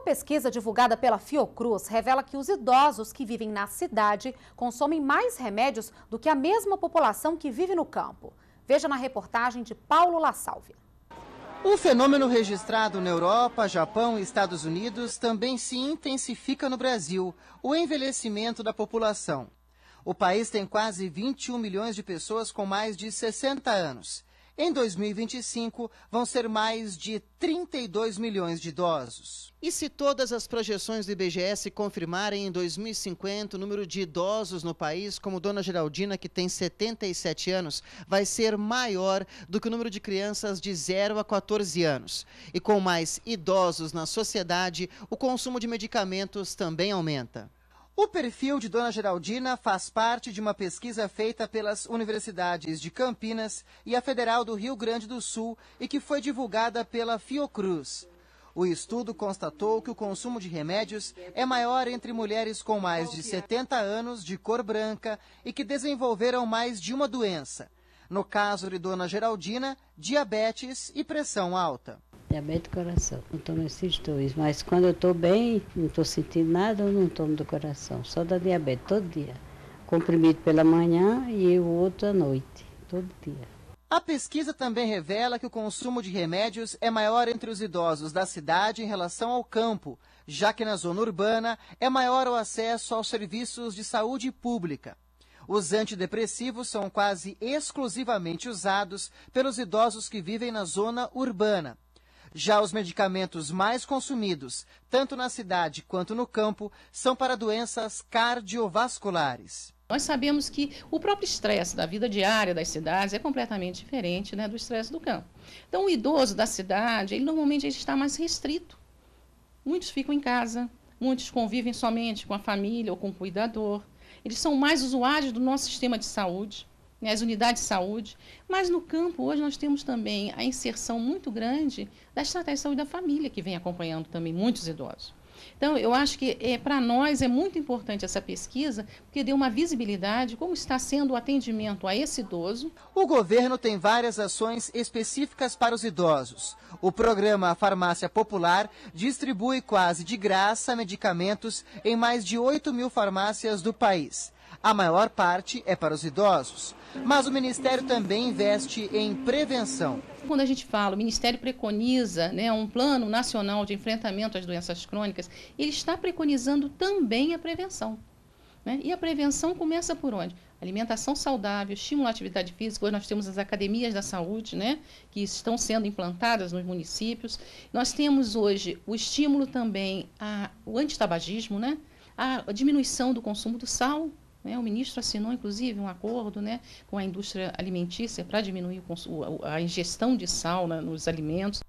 Uma pesquisa divulgada pela Fiocruz revela que os idosos que vivem na cidade consomem mais remédios do que a mesma população que vive no campo. Veja na reportagem de Paulo La Sálvia. Um fenômeno registrado na Europa, Japão e Estados Unidos também se intensifica no Brasil, o envelhecimento da população. O país tem quase 21 milhões de pessoas com mais de 60 anos. Em 2025, vão ser mais de 32 milhões de idosos. E se todas as projeções do IBGE se confirmarem em 2050, o número de idosos no país, como Dona Geraldina, que tem 77 anos, vai ser maior do que o número de crianças de 0 a 14 anos. E com mais idosos na sociedade, o consumo de medicamentos também aumenta. O perfil de Dona Geraldina faz parte de uma pesquisa feita pelas universidades de Campinas e a Federal do Rio Grande do Sul e que foi divulgada pela Fiocruz. O estudo constatou que o consumo de remédios é maior entre mulheres com mais de 70 anos de cor branca e que desenvolveram mais de uma doença. No caso de Dona Geraldina, diabetes e pressão alta diabetes do coração. Não tomo esses dois, mas quando eu estou bem, não estou sentindo nada, eu não tomo do coração, só da diabetes, todo dia. Comprimido pela manhã e o outro à noite, todo dia. A pesquisa também revela que o consumo de remédios é maior entre os idosos da cidade em relação ao campo, já que na zona urbana é maior o acesso aos serviços de saúde pública. Os antidepressivos são quase exclusivamente usados pelos idosos que vivem na zona urbana. Já os medicamentos mais consumidos, tanto na cidade quanto no campo, são para doenças cardiovasculares. Nós sabemos que o próprio estresse da vida diária das cidades é completamente diferente né, do estresse do campo. Então, o idoso da cidade, ele normalmente está mais restrito. Muitos ficam em casa, muitos convivem somente com a família ou com o cuidador. Eles são mais usuários do nosso sistema de saúde né, as unidades de saúde. Mas no campo, hoje, nós temos também a inserção muito grande da estratégia de saúde da família, que vem acompanhando também muitos idosos. Então, eu acho que é, para nós é muito importante essa pesquisa, porque deu uma visibilidade como está sendo o atendimento a esse idoso. O governo tem várias ações específicas para os idosos. O programa Farmácia Popular distribui quase de graça medicamentos em mais de 8 mil farmácias do país. A maior parte é para os idosos. Mas o Ministério também investe em prevenção. Quando a gente fala, o Ministério preconiza né, um plano nacional de enfrentamento às doenças crônicas, ele está preconizando também a prevenção. Né? E a prevenção começa por onde? Alimentação saudável, estímulo à atividade física. Hoje nós temos as academias da saúde, né, que estão sendo implantadas nos municípios. Nós temos hoje o estímulo também ao antitabagismo, né, a diminuição do consumo do sal, né? O ministro assinou, inclusive, um acordo né, com a indústria alimentícia para diminuir o, a ingestão de sal né, nos alimentos.